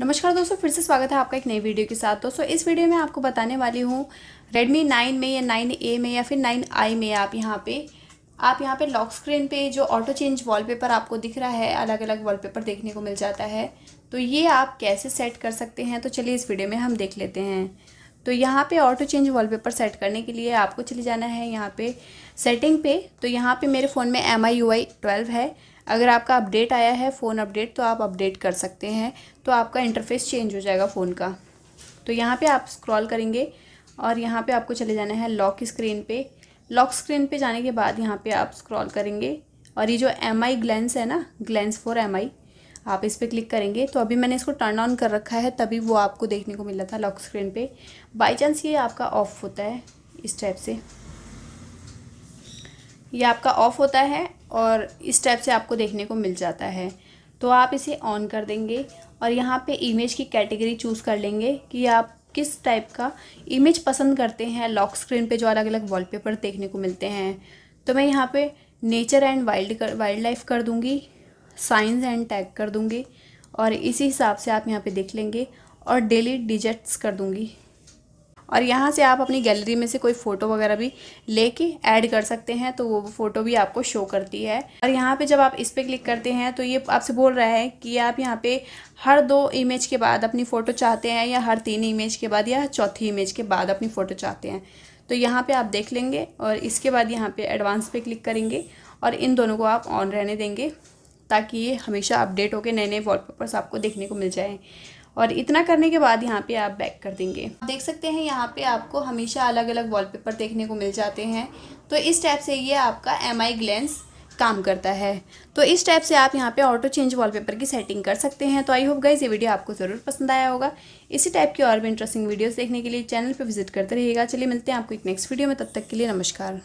नमस्कार दोस्तों फिर से स्वागत है आपका एक नई वीडियो के साथ दोस्तों इस वीडियो में आपको बताने वाली हूँ रेडमी नाइन में या नाइन ए में या फिर नाइन आई में आप यहाँ पे आप यहाँ पे लॉक स्क्रीन पे जो ऑटो चेंज वॉलपेपर आपको दिख रहा है अलग अलग वॉलपेपर देखने को मिल जाता है तो ये आप कैसे सेट कर सकते हैं तो चलिए इस वीडियो में हम देख लेते हैं तो यहाँ पे ऑटो चेंज वॉलपेपर सेट करने के लिए आपको चले जाना है यहाँ पे सेटिंग पे तो यहाँ पे मेरे फ़ोन में M I U I twelve है अगर आपका अपडेट आया है फ़ोन अपडेट तो आप अपडेट कर सकते हैं तो आपका इंटरफेस चेंज हो जाएगा फ़ोन का तो यहाँ पे आप स्क्रॉल करेंगे और यहाँ पे आपको चले जाना है लॉक स्क्रीन पे लॉक स्क्रीन पे जाने के बाद यहाँ पे आप स्क्रॉल करेंगे और ये जो एम आई ग्लेंस है ना ग्लेंस फॉर एम आई आप इस पर क्लिक करेंगे तो अभी मैंने इसको टर्न ऑन कर रखा है तभी वो आपको देखने को मिला था लॉक स्क्रीन पर बाई चांस ये आपका ऑफ़ होता है इस टाइप से ये आपका ऑफ़ होता है और इस टाइप से आपको देखने को मिल जाता है तो आप इसे ऑन कर देंगे और यहाँ पे इमेज की कैटेगरी चूज़ कर लेंगे कि आप किस टाइप का इमेज पसंद करते हैं लॉक स्क्रीन पे जो अलग अलग वॉलपेपर देखने को मिलते हैं तो मैं यहाँ पे नेचर एंड वाइल्ड कर वाइल्ड लाइफ कर दूँगी साइंस एंड टैग कर दूँगी और इसी हिसाब से आप यहाँ पर देख लेंगे और डेली डिजिट्स कर दूँगी और यहाँ से आप अपनी गैलरी में से कोई फ़ोटो वगैरह भी लेके ऐड कर सकते हैं तो वो फ़ोटो भी आपको शो करती है और यहाँ पे जब आप इस पर क्लिक करते हैं तो ये आपसे बोल रहा है कि आप यहाँ पे हर दो इमेज के बाद अपनी फ़ोटो चाहते हैं या हर तीन इमेज के बाद या चौथी इमेज के बाद अपनी फ़ोटो चाहते हैं तो यहाँ पर आप देख लेंगे और इसके बाद यहाँ पे एडवांस पे क्लिक करेंगे और इन दोनों को आप ऑन रहने देंगे ताकि ये हमेशा अपडेट होकर नए नए वॉलपेपर्स आपको देखने को मिल जाएँ और इतना करने के बाद यहाँ पे आप बैक कर देंगे देख सकते हैं यहाँ पे आपको हमेशा अलग अलग वॉलपेपर देखने को मिल जाते हैं तो इस टाइप से ये आपका एम आई ग्लेंस काम करता है तो इस टाइप से आप यहाँ पे ऑटो चेंज वॉलपेपर की सेटिंग कर सकते हैं तो आई होप गाइज ये वीडियो आपको ज़रूर पसंद आया होगा इसी टाइप की और भी इंटरेस्टिंग वीडियोज़ देखने के लिए चैनल पर विजिट करते रहिएगा चलिए मिलते हैं आपको एक नेक्स्ट वीडियो में तब तक के लिए नमस्कार